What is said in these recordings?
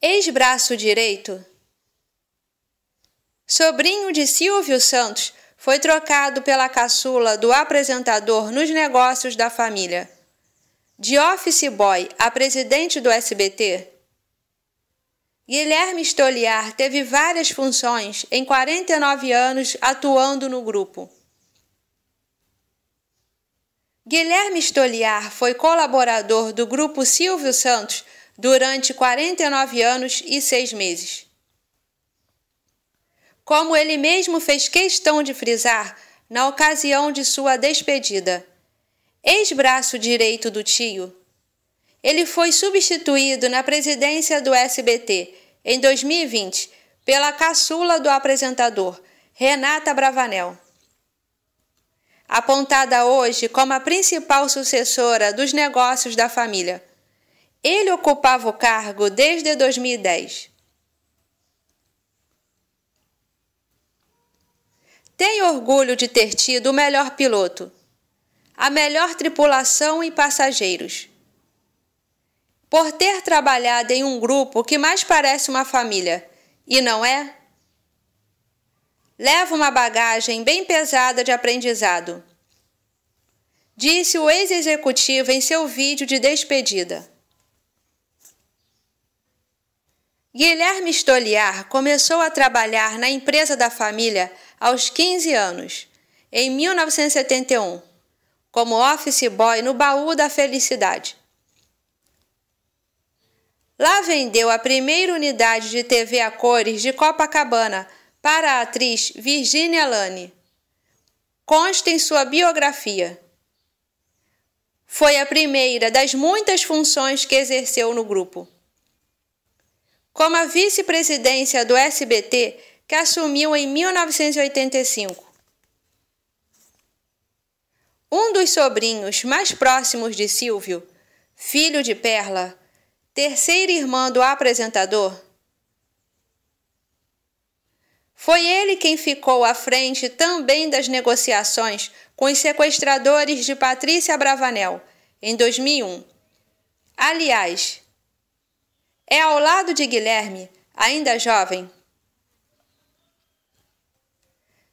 ex-braço direito. Sobrinho de Silvio Santos foi trocado pela caçula do apresentador nos negócios da família. De office boy a presidente do SBT. Guilherme Stoliar teve várias funções em 49 anos atuando no grupo. Guilherme Stoliar foi colaborador do grupo Silvio Santos durante 49 anos e seis meses. Como ele mesmo fez questão de frisar na ocasião de sua despedida, ex-braço direito do tio, ele foi substituído na presidência do SBT em 2020 pela caçula do apresentador, Renata Bravanel. Apontada hoje como a principal sucessora dos negócios da família. Ele ocupava o cargo desde 2010. Tenho orgulho de ter tido o melhor piloto, a melhor tripulação e passageiros. Por ter trabalhado em um grupo que mais parece uma família, e não é? Levo uma bagagem bem pesada de aprendizado, disse o ex-executivo em seu vídeo de despedida. Guilherme Stoliar começou a trabalhar na empresa da família aos 15 anos, em 1971, como office boy no baú da felicidade. Lá vendeu a primeira unidade de TV a cores de Copacabana para a atriz Virginia Lane. Consta em sua biografia. Foi a primeira das muitas funções que exerceu no grupo como a vice-presidência do SBT, que assumiu em 1985. Um dos sobrinhos mais próximos de Silvio, filho de Perla, terceira irmã do apresentador, foi ele quem ficou à frente também das negociações com os sequestradores de Patrícia Bravanel, em 2001. Aliás, é ao lado de Guilherme, ainda jovem,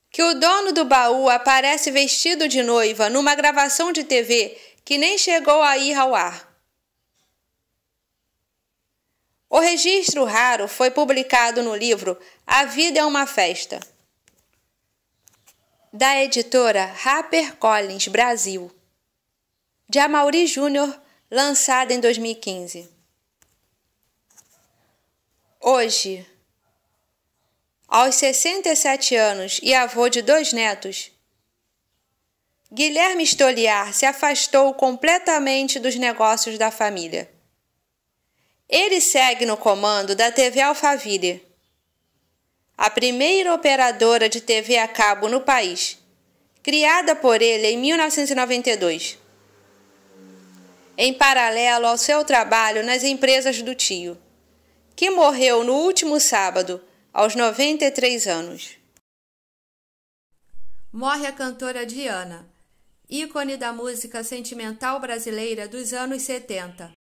que o dono do baú aparece vestido de noiva numa gravação de TV que nem chegou a ir ao ar. O registro raro foi publicado no livro A Vida é uma Festa, da editora Collins Brasil, de Amaury Júnior, lançada em 2015 hoje, aos 67 anos e avô de dois netos, Guilherme Stoliar se afastou completamente dos negócios da família. Ele segue no comando da TV Alfaville, a primeira operadora de TV a cabo no país, criada por ele em 1992. Em paralelo ao seu trabalho nas empresas do tio que morreu no último sábado, aos 93 anos. Morre a cantora Diana, ícone da música sentimental brasileira dos anos 70.